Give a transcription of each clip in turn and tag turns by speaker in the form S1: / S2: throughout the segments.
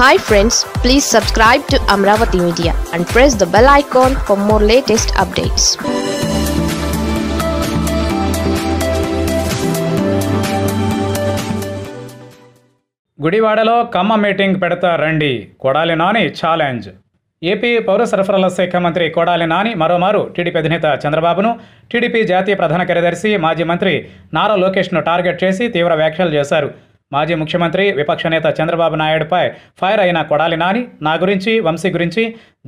S1: hi friends please subscribe to Amaravati media and press the bell icon for more latest updates గుడివాడలో Kamma meeting పెడతా రండి Kodali Nani challenge AP పౌర సరఫరాల శాఖ మంత్రి కొడాలి నాని మరోమారు టీడీపీ అధినేత చంద్రబాబును టీడీపీ జాతీయ ప్రధాన కార్యదర్శి మాజీ మంత్రి నారా లోకేష్ను టార్గెట్ చేసి తీవ్ర వ్యాఖ్యలు చేశారు మాజీ ముఖ్యమంత్రి విపక్ష నేత చంద్రబాబు నాయుడుపై ఫైర్ అయిన కొడాలి నాని నా గురించి వంశీ గురించి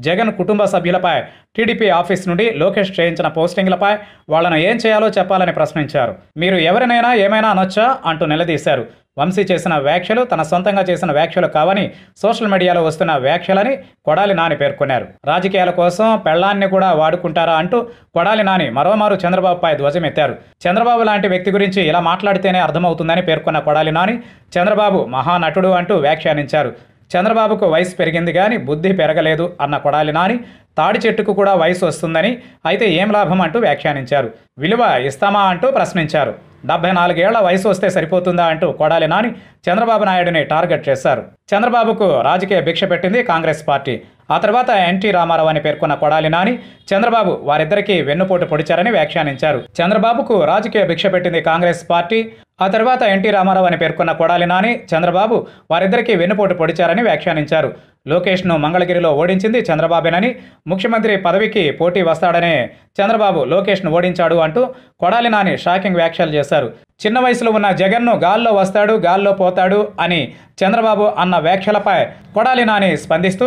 S1: జగన్ కుటుంబ సభ్యులపై టీడీపీ ఆఫీస్ నుండి లోకేష్ చేయించిన పోస్టింగ్లపై వాళ్లను ఏం చేయాలో చెప్పాలని ప్రశ్నించారు మీరు ఎవరినైనా ఏమైనా అనొచ్చా అంటూ నిలదీశారు వంశీ చేసిన వ్యాఖ్యలు తన సొంతంగా చేసిన వ్యాఖ్యలు కావని సోషల్ మీడియాలో వస్తున్న వ్యాఖ్యలని కొడాలి నాని పేర్కొన్నారు రాజకీయాల కోసం పెళ్లాన్ని కూడా వాడుకుంటారా అంటూ కొడాలి నాని మరోమారు చంద్రబాబుపై ధ్వజమెత్తారు చంద్రబాబు లాంటి వ్యక్తి గురించి ఇలా మాట్లాడితేనే అర్థమవుతుందని పేర్కొన్న కొడాలి నాని చంద్రబాబు మహానటుడు అంటూ వ్యాఖ్యానించారు చంద్రబాబుకు వయసు పెరిగింది కానీ బుద్ధి పెరగలేదు అన్న కొడాలి నాని తాడి చెట్టుకు కూడా వయసు వస్తుందని అయితే ఏం లాభం అంటూ వ్యాఖ్యానించారు విలువ ఇస్తామా అంటూ ప్రశ్నించారు డెబ్బై నాలుగేళ్ల వయసు వస్తే సరిపోతుందా అంటూ కొడాలి నాని చంద్రబాబు నాయుడిని టార్గెట్ చేశారు చంద్రబాబుకు రాజకీయ భిక్ష పెట్టింది కాంగ్రెస్ పార్టీ ఆ తర్వాత ఎన్టీ రామారావు అని పేర్కొన్న కొడాలి నాని చంద్రబాబు వారిద్దరికీ వెన్నుపోటు పొడిచారని వ్యాఖ్యానించారు చంద్రబాబుకు రాజకీయ భిక్ష పెట్టింది కాంగ్రెస్ పార్టీ ఆ తర్వాత ఎన్టీ రామారావు అని పేర్కొన్న కొడాలి నాని చంద్రబాబు వారిద్దరికీ వెన్నుపోటు పొడిచారని వ్యాఖ్యానించారు లోకేష్ను మంగళగిరిలో ఓడించింది చంద్రబాబేనని ముఖ్యమంత్రి పదవికి పోటీ వస్తాడనే చంద్రబాబు లోకేష్ను ఓడించాడు అంటూ కొడాలి నాని షాకింగ్ వ్యాఖ్యలు చేశారు చిన్న వయసులో ఉన్న జగన్ను గాల్లో వస్తాడు గాల్లో పోతాడు అని చంద్రబాబు అన్న వ్యాఖ్యలపై కొడాలి నాని స్పందిస్తూ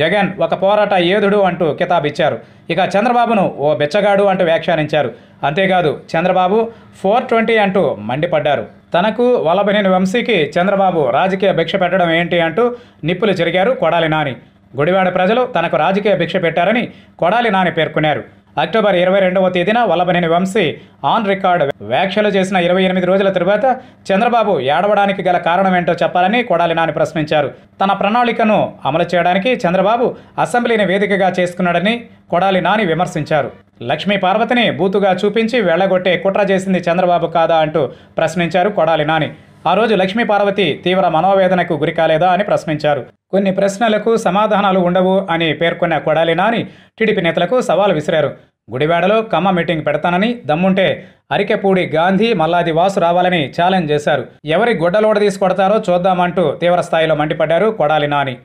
S1: జగన్ ఒక పోరాట యోధుడు అంటూ కితాబిచ్చారు ఇక చంద్రబాబును ఓ బెచ్చగాడు అంటూ వ్యాఖ్యానించారు అంతేకాదు చంద్రబాబు ఫోర్ ట్వంటీ అంటూ మండిపడ్డారు తనకు వల్లభనేని వంశీకి చంద్రబాబు రాజకీయ భిక్ష పెట్టడం ఏంటి అంటూ నిప్పులు జరిగారు కొడాలి నాని గుడివాడ ప్రజలు తనకు రాజకీయ భిక్ష పెట్టారని కొడాలి నాని పేర్కొన్నారు అక్టోబర్ ఇరవై రెండవ తేదీన వల్లభనేని వంశీ ఆన్ రికార్డ్ వ్యాఖ్యలు చేసిన ఇరవై ఎనిమిది రోజుల తరువాత చంద్రబాబు ఏడవడానికి గల కారణం ఏంటో చెప్పాలని కొడాలి నాని ప్రశ్నించారు తన ప్రణాళికను అమలు చేయడానికి చంద్రబాబు అసెంబ్లీని వేదికగా చేసుకున్నాడని కొడాలి నాని విమర్శించారు లక్ష్మీ పార్వతిని బూతుగా చూపించి వెళ్లగొట్టే కుట్ర చేసింది చంద్రబాబు కాదా అంటూ ప్రశ్నించారు కొడాలి నాని ఆ రోజు లక్ష్మీ పార్వతి తీవ్ర మనోవేదనకు గురి కాలేదా అని ప్రశ్నించారు కొన్ని ప్రశ్నలకు సమాధానాలు ఉండవు అని పేర్కొన్న కొడాలి నాని టీడీపీ నేతలకు సవాల్ విసిరారు గుడివాడలో కమ్మ మీటింగ్ పెడతానని దమ్ముంటే అరికెపూడి గాంధీ మల్లాది వాసు రావాలని ఛాలెంజ్ చేశారు ఎవరి గొడ్డలోడ తీసుకొడతారో చూద్దామంటూ తీవ్రస్థాయిలో మండిపడ్డారు కొడాలి నాని